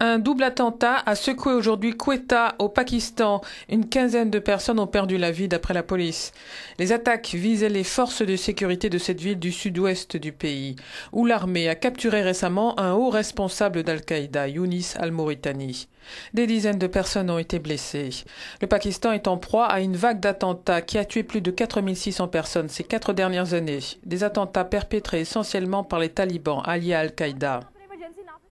Un double attentat a secoué aujourd'hui Quetta au Pakistan. Une quinzaine de personnes ont perdu la vie d'après la police. Les attaques visaient les forces de sécurité de cette ville du sud-ouest du pays, où l'armée a capturé récemment un haut responsable d'Al-Qaïda, Younis al-Mauritani. Des dizaines de personnes ont été blessées. Le Pakistan est en proie à une vague d'attentats qui a tué plus de 4600 personnes ces quatre dernières années. Des attentats perpétrés essentiellement par les talibans alliés à Al-Qaïda.